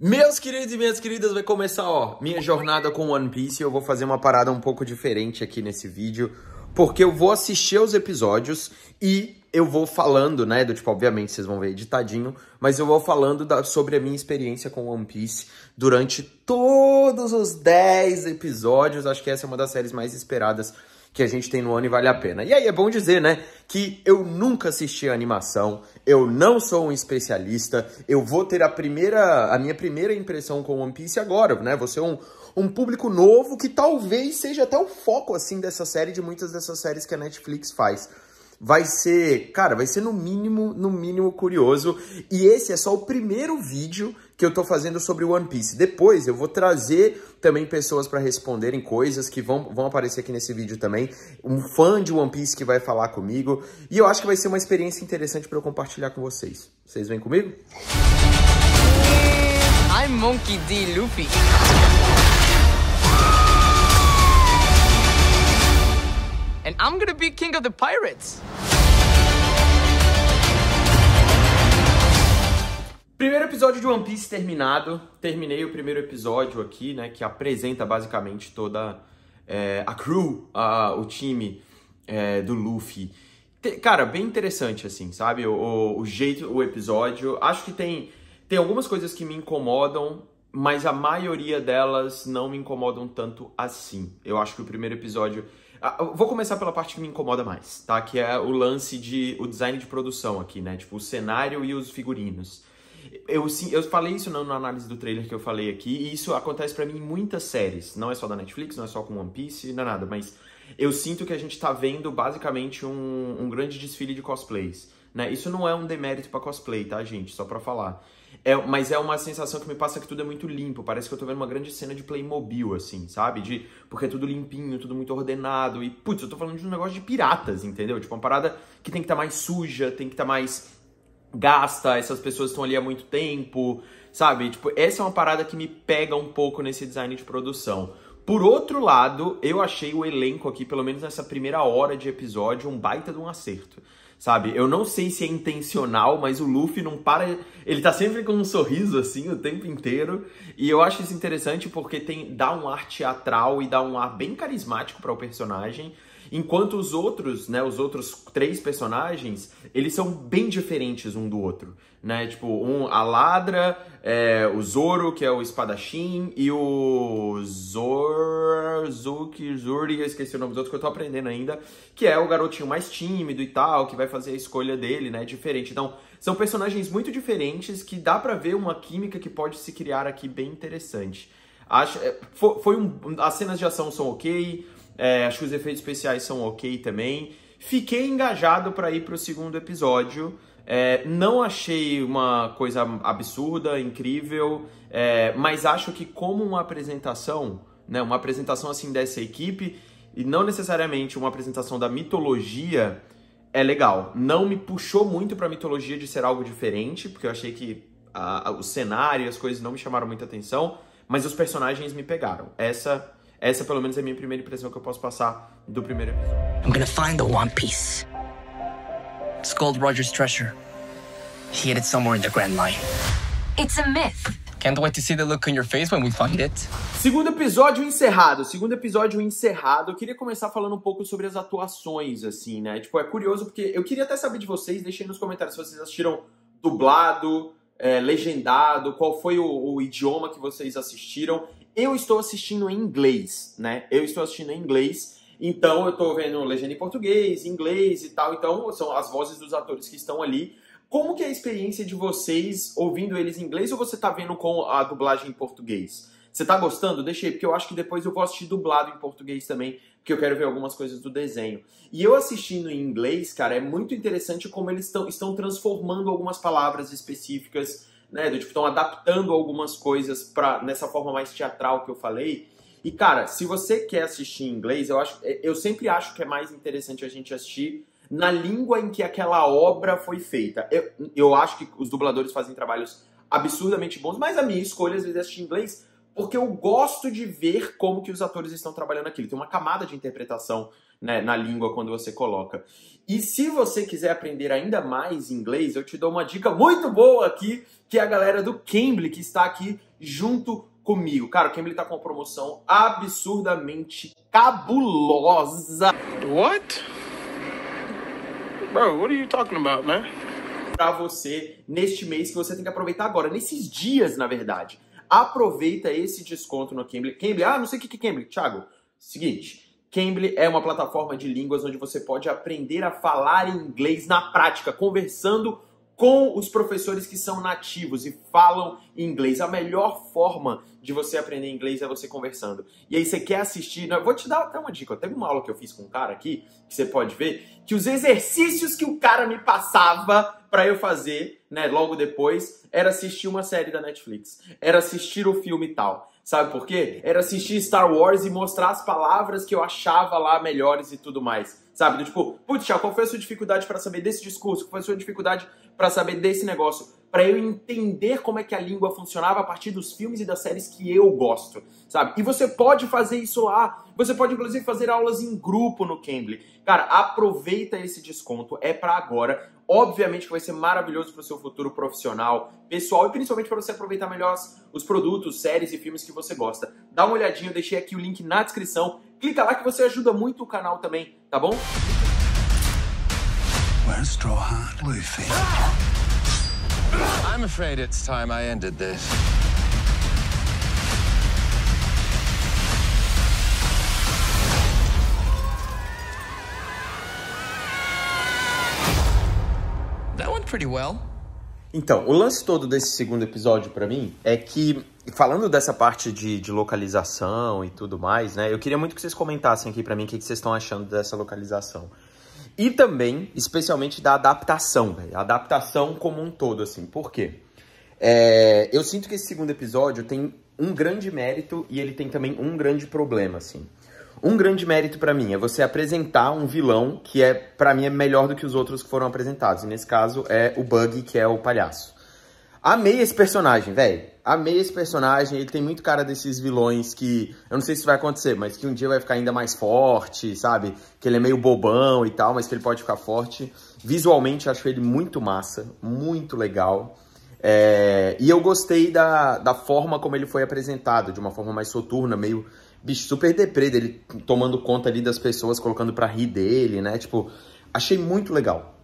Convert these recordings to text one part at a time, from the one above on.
Meus queridos e minhas queridas, vai começar, ó, minha jornada com One Piece. Eu vou fazer uma parada um pouco diferente aqui nesse vídeo, porque eu vou assistir os episódios e eu vou falando, né, do tipo, obviamente vocês vão ver editadinho, mas eu vou falando da, sobre a minha experiência com One Piece durante todos os 10 episódios. Acho que essa é uma das séries mais esperadas que a gente tem no ano e vale a pena. E aí é bom dizer, né, que eu nunca assisti a animação, eu não sou um especialista, eu vou ter a primeira, a minha primeira impressão com One Piece agora, né? Vou ser um, um público novo que talvez seja até o foco assim dessa série de muitas dessas séries que a Netflix faz vai ser, cara, vai ser no mínimo, no mínimo curioso. E esse é só o primeiro vídeo que eu tô fazendo sobre One Piece. Depois eu vou trazer também pessoas para responderem coisas que vão, vão aparecer aqui nesse vídeo também. Um fã de One Piece que vai falar comigo. E eu acho que vai ser uma experiência interessante para eu compartilhar com vocês. Vocês vêm comigo? I'm Monkey D. Luffy. and I'm gonna be king of the pirates. Primeiro episódio de One Piece terminado. Terminei o primeiro episódio aqui, né? Que apresenta basicamente toda é, a crew, a, o time é, do Luffy. Te, cara, bem interessante, assim, sabe? O, o, o, jeito, o episódio. Acho que tem, tem algumas coisas que me incomodam, mas a maioria delas não me incomodam tanto assim. Eu acho que o primeiro episódio ah, vou começar pela parte que me incomoda mais, tá? Que é o lance de o design de produção aqui, né? Tipo, o cenário e os figurinos. Eu, sim, eu falei isso na, na análise do trailer que eu falei aqui, e isso acontece para mim em muitas séries. Não é só da Netflix, não é só com One Piece, não é nada, mas eu sinto que a gente tá vendo basicamente um, um grande desfile de cosplays. Né? Isso não é um demérito para cosplay, tá, gente? Só para falar. É, mas é uma sensação que me passa que tudo é muito limpo. Parece que eu tô vendo uma grande cena de Playmobil, assim, sabe? De, porque é tudo limpinho, tudo muito ordenado. E, putz, eu tô falando de um negócio de piratas, entendeu? Tipo, uma parada que tem que estar tá mais suja, tem que estar tá mais gasta, essas pessoas estão ali há muito tempo, sabe? Tipo, essa é uma parada que me pega um pouco nesse design de produção. Por outro lado, eu achei o elenco aqui, pelo menos nessa primeira hora de episódio, um baita de um acerto sabe? Eu não sei se é intencional, mas o Luffy não para. Ele tá sempre com um sorriso assim o tempo inteiro. E eu acho isso interessante porque tem dá um ar teatral e dá um ar bem carismático para o personagem. Enquanto os outros, né, os outros três personagens, eles são bem diferentes um do outro, né? Tipo, um, a Ladra, é, o Zoro, que é o espadachim, e o Zorzuki, Zuri, eu esqueci o nome dos outros que eu tô aprendendo ainda, que é o garotinho mais tímido e tal, que vai fazer a escolha dele, né? Diferente. Então, são personagens muito diferentes que dá para ver uma química que pode se criar aqui bem interessante. Acho, é, foi um, as cenas de ação são ok, é, acho que os efeitos especiais são ok também. Fiquei engajado para ir para o segundo episódio. É, não achei uma coisa absurda, incrível, é, mas acho que como uma apresentação, né, uma apresentação assim dessa equipe, e não necessariamente uma apresentação da mitologia, é legal. Não me puxou muito para mitologia de ser algo diferente, porque eu achei que a, a, o cenário e as coisas não me chamaram muita atenção, mas os personagens me pegaram. Essa essa, pelo menos, é a minha primeira impressão que eu posso passar do primeiro episódio. I'm gonna find the One Piece. It's called Roger's treasure. He hid it somewhere in the Grand Line. It's a myth. Can't wait to see the look on your face when we find it. Segundo episódio encerrado. Segundo episódio encerrado. Eu queria começar falando um pouco sobre as atuações, assim, né? Tipo, é curioso porque eu queria até saber de vocês. Deixem nos comentários se vocês assistiram dublado, é, legendado, qual foi o, o, idioma que vocês assistiram eu estou assistindo em inglês, né? Eu estou assistindo em inglês, então eu estou vendo legenda em português, inglês e tal. Então são as vozes dos atores que estão ali. Como que é a experiência de vocês ouvindo eles em inglês ou você está vendo com a dublagem em português? Você está gostando? Deixei, porque eu acho que depois eu vou assistir dublado em português também, porque eu quero ver algumas coisas do desenho. E eu assistindo em inglês, cara, é muito interessante como eles tão, estão transformando algumas palavras específicas né? Do tipo, estão adaptando algumas coisas para nessa forma mais teatral que eu falei. E cara, se você quer assistir em inglês, eu acho, é, eu sempre acho que é mais interessante a gente assistir na língua em que aquela obra foi feita. Eu, eu acho que os dubladores fazem trabalhos absurdamente bons, mas a minha escolha às vezes é assistir em inglês porque eu gosto de ver como que os atores estão trabalhando aquilo. Tem uma camada de interpretação né, na língua quando você coloca. E se você quiser aprender ainda mais inglês, eu te dou uma dica muito boa aqui, que é a galera do Cambly, que está aqui junto comigo. Cara, o Cambly está com uma promoção absurdamente cabulosa. What? Bro, what are you talking about, man? Para você neste mês que você tem que aproveitar agora, nesses dias, na verdade. Aproveita esse desconto no Cambly. Cambly, ah, não sei o que que é Cambly, Thiago. Seguinte, Cambly é uma plataforma de línguas onde você pode aprender a falar inglês na prática, conversando com os professores que são nativos e falam inglês. A melhor forma de você aprender inglês é você conversando. E aí você quer assistir, eu vou te dar até uma dica. Teve uma aula que eu fiz com um cara aqui, que você pode ver, que os exercícios que o cara me passava para eu fazer, né, logo depois, era assistir uma série da Netflix, era assistir o filme tal. Sabe por quê? Era assistir Star Wars e mostrar as palavras que eu achava lá melhores e tudo mais. Sabe? tipo, putz, qual foi a sua dificuldade para saber desse discurso? Qual foi a sua dificuldade para saber desse negócio? Para eu entender como é que a língua funcionava a partir dos filmes e das séries que eu gosto, sabe? E você pode fazer isso lá. Você pode, inclusive, fazer aulas em grupo no Cambly. Cara, aproveita esse desconto. É para agora obviamente que vai ser maravilhoso para o seu futuro profissional, pessoal e principalmente para você aproveitar melhor os produtos, séries e filmes que você gosta. Dá uma olhadinha, eu deixei aqui o link na descrição. Clica lá que você ajuda muito o canal também, tá bom? Where's Luffy? I'm afraid it's time I ended this. pretty well. Então, o lance todo desse segundo episódio para mim é que, falando dessa parte de, de, localização e tudo mais, né? Eu queria muito que vocês comentassem aqui para mim o que, que vocês estão achando dessa localização. E também, especialmente, da adaptação, velho. Adaptação como um todo, assim. Por quê? É, eu sinto que esse segundo episódio tem um grande mérito e ele tem também um grande problema, assim. Um grande mérito para mim é você apresentar um vilão que é, para mim, é melhor do que os outros que foram apresentados. E nesse caso é o Bug, que é o palhaço. Amei esse personagem, velho. Amei esse personagem, ele tem muito cara desses vilões que, eu não sei se vai acontecer, mas que um dia vai ficar ainda mais forte, sabe? Que ele é meio bobão e tal, mas que ele pode ficar forte. Visualmente, acho ele muito massa, muito legal. É, e eu gostei da, da forma como ele foi apresentado, de uma forma mais soturna, meio bicho, super deprê dele tomando conta ali das pessoas, colocando pra rir dele, né? Tipo, achei muito legal.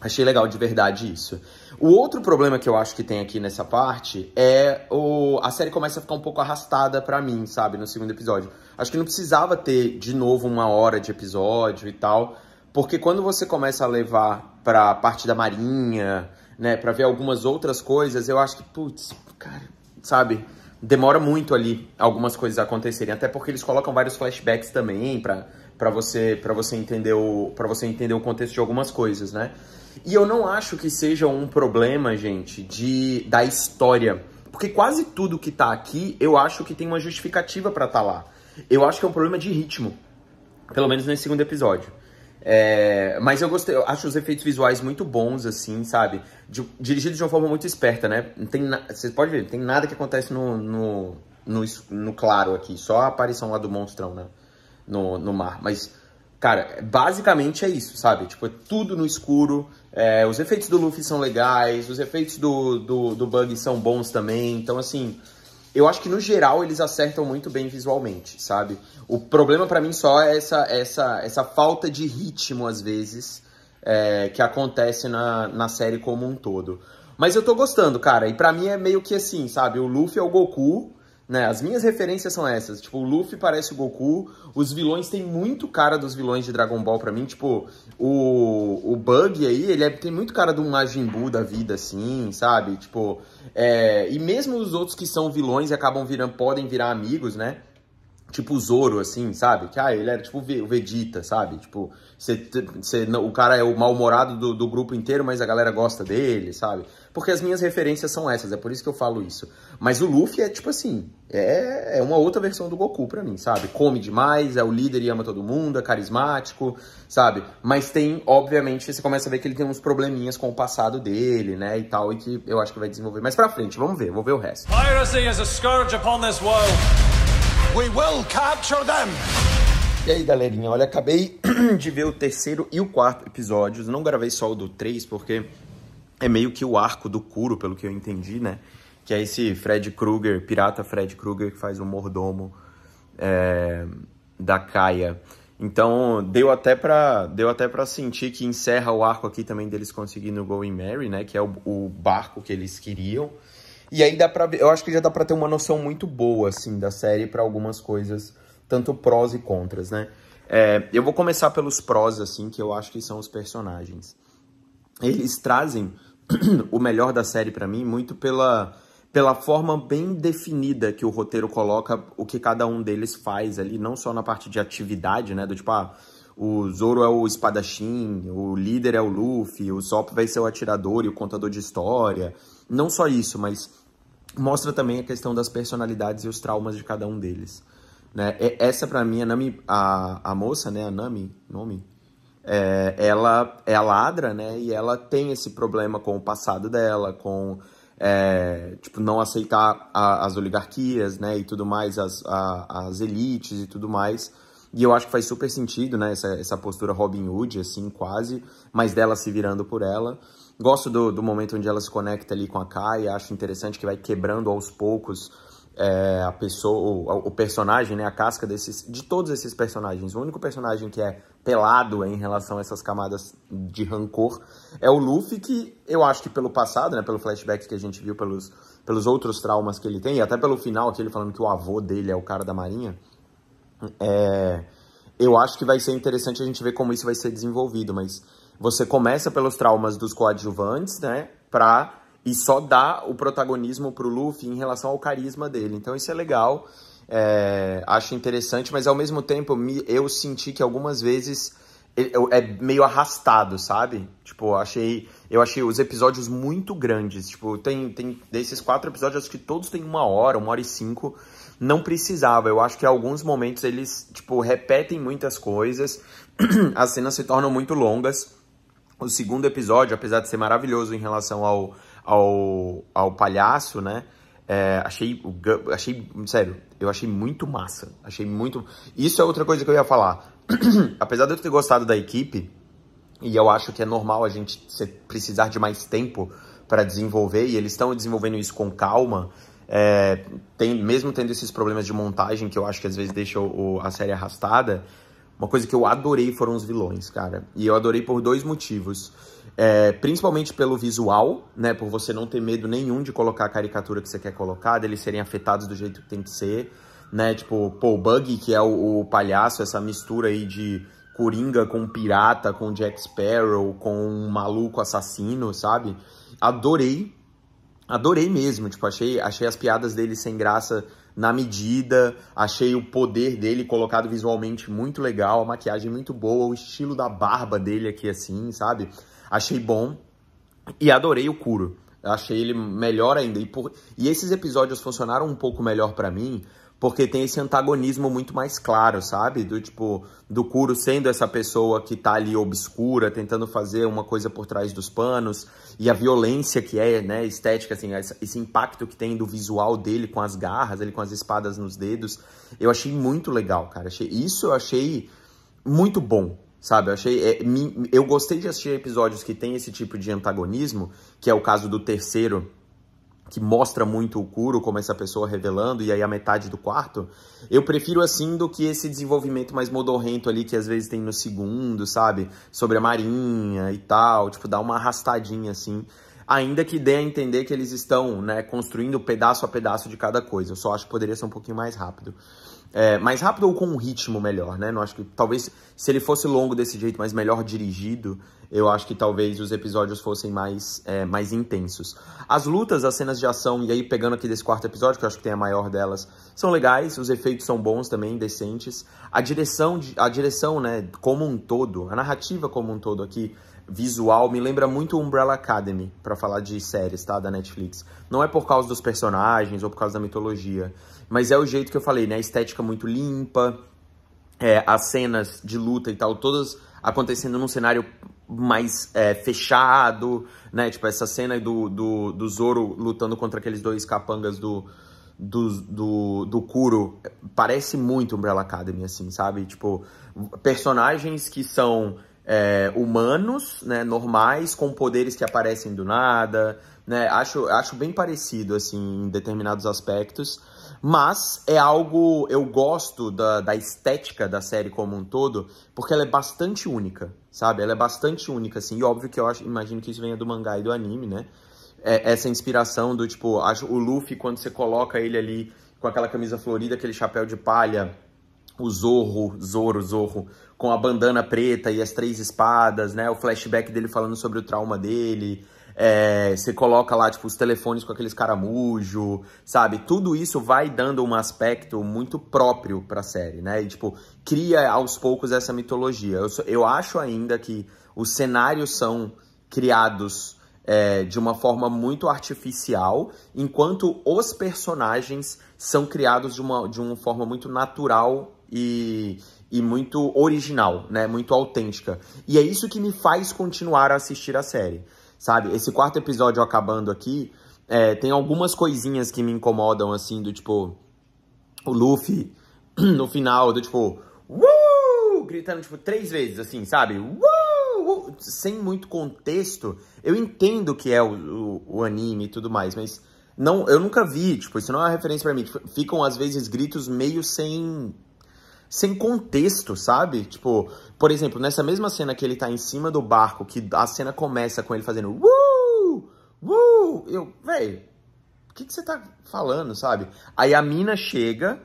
Achei legal de verdade isso. O outro problema que eu acho que tem aqui nessa parte é o a série começa a ficar um pouco arrastada para mim, sabe, no segundo episódio. Acho que não precisava ter de novo uma hora de episódio e tal, porque quando você começa a levar para parte da marinha, né, para ver algumas outras coisas, eu acho que putz, cara, sabe? demora muito ali algumas coisas acontecerem, até porque eles colocam vários flashbacks também para para você para você entender o para você entender o contexto de algumas coisas, né? E eu não acho que seja um problema, gente, de da história, porque quase tudo que tá aqui, eu acho que tem uma justificativa para estar tá lá. Eu acho que é um problema de ritmo, pelo menos nesse segundo episódio. É, mas eu gostei, eu acho os efeitos visuais muito bons, assim, sabe? De, dirigido de uma forma muito esperta, né? tem Vocês podem ver, não tem nada que acontece no, no, no, no, claro aqui, só a aparição lá do monstrão, né? No, no mar. Mas, cara, basicamente é isso, sabe? Tipo, é tudo no escuro. É, os efeitos do Luffy são legais, os efeitos do, do, do Bug são bons também. Então, assim, eu acho que no geral eles acertam muito bem visualmente, sabe? O problema para mim só é essa, essa, essa falta de ritmo, às vezes, é, que acontece na, na série como um todo. Mas eu tô gostando, cara, e para mim é meio que assim, sabe? O Luffy é o Goku né? As minhas referências são essas. Tipo, o Luffy parece o Goku. Os vilões têm muito cara dos vilões de Dragon Ball pra mim. Tipo, o, o Bug aí, ele é, tem muito cara do Majin Buu da vida, assim, sabe? Tipo, é, e mesmo os outros que são vilões e acabam virando, podem virar amigos, né? tipo Zoro, assim, sabe? Que, ah, ele era tipo o Vegeta, sabe? Tipo, cê, cê, o cara é o mal-humorado do, do, grupo inteiro, mas a galera gosta dele, sabe? Porque as minhas referências são essas, é por isso que eu falo isso. Mas o Luffy é, tipo assim, é, é uma outra versão do Goku pra mim, sabe? Come demais, é o líder e ama todo mundo, é carismático, sabe? Mas tem, obviamente, você começa a ver que ele tem uns probleminhas com o passado dele, né, e tal, e que eu acho que vai desenvolver mais pra frente. Vamos ver, vou ver o resto. Piracy is a scourge upon this world. We will capture them. E aí, galerinha, olha, acabei de ver o terceiro e o quarto episódios. Não gravei só o do 3, porque é meio que o arco do Kuro, pelo que eu entendi, né? Que é esse Fred Krueger, pirata Fred Krueger, que faz o mordomo é, da Kaia. Então, deu até para deu até para sentir que encerra o arco aqui também deles conseguindo o Going Mary, né, que é o, o barco que eles queriam. E aí dá pra ver, eu acho que já dá pra ter uma noção muito boa, assim, da série para algumas coisas, tanto prós e contras, né? É, eu vou começar pelos prós, assim, que eu acho que são os personagens. Eles trazem o melhor da série para mim muito pela, pela forma bem definida que o roteiro coloca o que cada um deles faz ali, não só na parte de atividade, né? Do tipo, ah, o Zoro é o espadachim, o líder é o Luffy, o Sop vai ser o atirador e o contador de história. Não só isso, mas mostra também a questão das personalidades e os traumas de cada um deles. Né? Essa, para mim, a, Nami, a, a moça, né? a Nami, nome, é, ela é ladra, né? E ela tem esse problema com o passado dela, com é, tipo, não aceitar a, as oligarquias, né? E tudo mais, as, a, as elites e tudo mais. E eu acho que faz super sentido, né? Essa, essa postura Robin Hood, assim, quase, mas dela se virando por ela. Gosto do, do momento onde ela se conecta ali com a Kai, acho interessante que vai quebrando aos poucos é, a pessoa, o, o, personagem, né, a casca desses, de todos esses personagens. O único personagem que é pelado em relação a essas camadas de rancor é o Luffy, que eu acho que pelo passado, né, pelo flashback que a gente viu, pelos, pelos outros traumas que ele tem, e até pelo final, aquele falando que o avô dele é o cara da marinha, é, eu acho que vai ser interessante a gente ver como isso vai ser desenvolvido, mas você começa pelos traumas dos coadjuvantes, né? Pra, e só dá o protagonismo pro Luffy em relação ao carisma dele. Então isso é legal, é, acho interessante, mas ao mesmo tempo me, eu senti que algumas vezes é meio arrastado, sabe? Tipo, achei, eu achei os episódios muito grandes. Tipo, tem, tem desses quatro episódios, acho que todos têm uma hora, uma hora e cinco. Não precisava. Eu acho que em alguns momentos eles, tipo, repetem muitas coisas. As cenas se tornam muito longas. O segundo episódio, apesar de ser maravilhoso em relação ao, ao, ao palhaço, né? É, achei, achei, sério, eu achei muito massa. Achei muito. Isso é outra coisa que eu ia falar. apesar de eu ter gostado da equipe, e eu acho que é normal a gente precisar de mais tempo para desenvolver, e eles estão desenvolvendo isso com calma. É, tem, mesmo tendo esses problemas de montagem que eu acho que às vezes deixa o, a série arrastada, uma coisa que eu adorei foram os vilões, cara. E eu adorei por dois motivos. É, principalmente pelo visual, né? Por você não ter medo nenhum de colocar a caricatura que você quer colocar, deles serem afetados do jeito que tem que ser, né? Tipo, pô, o Buggy, que é o, o palhaço, essa mistura aí de Coringa com pirata, com Jack Sparrow, com um maluco assassino, sabe? Adorei. Adorei mesmo, tipo, achei, achei as piadas dele sem graça na medida, achei o poder dele colocado visualmente muito legal, a maquiagem muito boa, o estilo da barba dele aqui assim, sabe? Achei bom e adorei o Kuro. Achei ele melhor ainda. E, por... e esses episódios funcionaram um pouco melhor para mim, porque tem esse antagonismo muito mais claro, sabe? Do tipo, do Kuro sendo essa pessoa que tá ali obscura, tentando fazer uma coisa por trás dos panos, e a violência que é, né, estética, assim, esse impacto que tem do visual dele com as garras, ele com as espadas nos dedos, eu achei muito legal, cara. isso eu achei muito bom, sabe? Eu, achei, é, eu gostei de assistir episódios que tem esse tipo de antagonismo, que é o caso do terceiro que mostra muito o Kuro, como essa pessoa revelando, e aí a metade do quarto, eu prefiro assim do que esse desenvolvimento mais modorrento ali que às vezes tem no segundo, sabe? Sobre a marinha e tal, tipo, dá uma arrastadinha assim. Ainda que dê a entender que eles estão, né, construindo pedaço a pedaço de cada coisa. Eu só acho que poderia ser um pouquinho mais rápido é, mais rápido ou com um ritmo melhor, né? Não acho que talvez se ele fosse longo desse jeito, mas melhor dirigido, eu acho que talvez os episódios fossem mais, é, mais intensos. As lutas, as cenas de ação, e aí pegando aqui desse quarto episódio, que eu acho que tem a maior delas, são legais, os efeitos são bons também, decentes. A direção, a direção, né, como um todo, a narrativa como um todo aqui, visual me lembra muito Umbrella Academy, para falar de séries, tá, da Netflix. Não é por causa dos personagens ou por causa da mitologia, mas é o jeito que eu falei, né? A estética é muito limpa, é, as cenas de luta e tal, todas acontecendo num cenário mais é, fechado, né? Tipo, essa cena do, do, do Zoro lutando contra aqueles dois capangas do, do, do, do Kuro parece muito Umbrella Academy, assim, sabe? Tipo, personagens que são é, humanos, né, normais, com poderes que aparecem do nada, né? Acho, acho bem parecido, assim, em determinados aspectos. Mas é algo. Eu gosto da, da estética da série como um todo, porque ela é bastante única, sabe? Ela é bastante única, assim. E óbvio que eu acho, imagino que isso venha do mangá e do anime, né? É, essa inspiração do tipo, acho, o Luffy, quando você coloca ele ali com aquela camisa florida, aquele chapéu de palha, o Zorro, Zoro, Zorro, com a bandana preta e as três espadas, né? O flashback dele falando sobre o trauma dele. É, você coloca lá, tipo, os telefones com aqueles caramujo, sabe? Tudo isso vai dando um aspecto muito próprio pra série, né? E, tipo, cria aos poucos essa mitologia. Eu, eu acho ainda que os cenários são criados é, de uma forma muito artificial, enquanto os personagens são criados de uma, de uma forma muito natural e, e muito original, né? Muito autêntica. E é isso que me faz continuar a assistir a série sabe? Esse quarto episódio acabando aqui, é, tem algumas coisinhas que me incomodam, assim, do tipo. O Luffy no final, do tipo. Uh! Gritando, tipo, três vezes, assim, sabe? Uh! sem muito contexto. Eu entendo que é o, o, o, anime e tudo mais, mas. Não, eu nunca vi, tipo, isso não é uma referência para mim. ficam, às vezes, gritos meio sem sem contexto, sabe? Tipo, por exemplo, nessa mesma cena que ele tá em cima do barco, que a cena começa com ele fazendo uh! Uh! Eu, velho, o que, que você tá falando, sabe? Aí a mina chega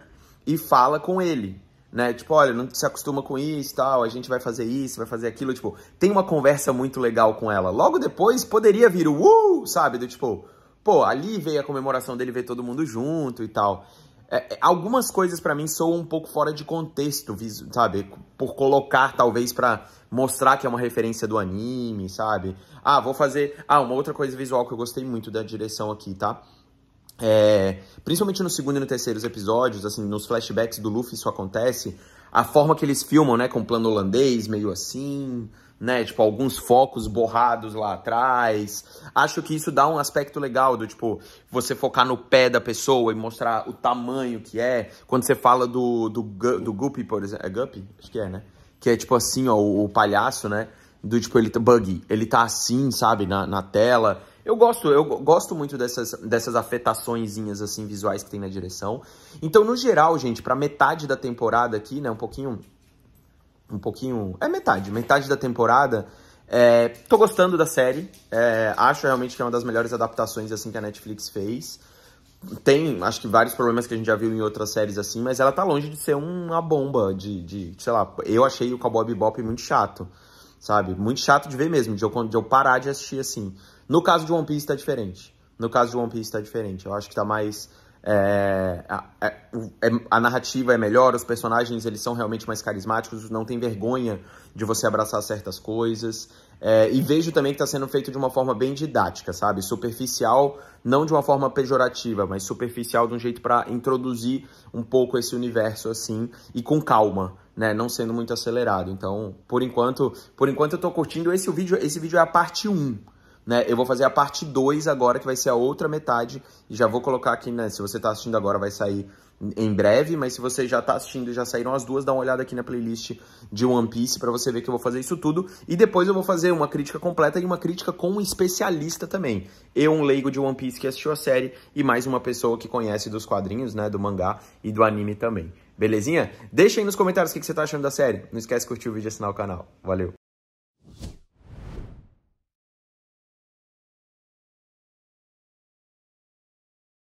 e fala com ele, né? Tipo, olha, não se acostuma com isso tal, a gente vai fazer isso, vai fazer aquilo. Tipo, tem uma conversa muito legal com ela. Logo depois poderia vir o uh, sabe? Do tipo, pô, ali veio a comemoração dele ver todo mundo junto e tal. É, é, algumas coisas para mim soam um pouco fora de contexto, sabe? Por colocar, talvez, para mostrar que é uma referência do anime, sabe? Ah, vou fazer. Ah, uma outra coisa visual que eu gostei muito da direção aqui, tá? É, principalmente no segundo e no terceiro episódios, assim, nos flashbacks do Luffy isso acontece. A forma que eles filmam, né, com plano holandês, meio assim, né? Tipo, alguns focos borrados lá atrás. Acho que isso dá um aspecto legal do tipo, você focar no pé da pessoa e mostrar o tamanho que é. Quando você fala do, do, do Guppy, por exemplo. É Guppy? Acho que é, né? Que é tipo assim, ó, o, o palhaço, né? Do tipo, ele tá. Buggy, ele tá assim, sabe, na, na tela. Eu gosto, eu gosto muito dessas, dessas afetaçõezinhas, assim, visuais que tem na direção. Então, no geral, gente, pra metade da temporada aqui, né, um pouquinho um pouquinho. É metade, metade da temporada. É, tô gostando da série. É, acho realmente que é uma das melhores adaptações assim que a Netflix fez. Tem, acho que vários problemas que a gente já viu em outras séries assim, mas ela tá longe de ser uma bomba de, de sei lá, eu achei o Cowboy Bebop muito chato, sabe? Muito chato de ver mesmo, de eu, de eu parar de assistir assim. No caso de One Piece tá diferente. No caso de One Piece tá diferente. Eu acho que tá mais é, é, é, a narrativa é melhor, os personagens eles são realmente mais carismáticos, não tem vergonha de você abraçar certas coisas. É, e vejo também que está sendo feito de uma forma bem didática, sabe? Superficial, não de uma forma pejorativa, mas superficial de um jeito para introduzir um pouco esse universo assim e com calma, né? Não sendo muito acelerado. Então, por enquanto, por enquanto eu estou curtindo esse vídeo, esse vídeo é a parte 1 né? Eu vou fazer a parte 2 agora, que vai ser a outra metade. E já vou colocar aqui, né? Se você está assistindo agora, vai sair em breve. Mas se você já está assistindo e já saíram as duas, dá uma olhada aqui na playlist de One Piece para você ver que eu vou fazer isso tudo. E depois eu vou fazer uma crítica completa e uma crítica com um especialista também. Eu, um leigo de One Piece que assistiu a série, e mais uma pessoa que conhece dos quadrinhos, né? Do mangá e do anime também. Belezinha? Deixa aí nos comentários o que, que você está achando da série. Não esquece de curtir o vídeo e assinar o canal. Valeu!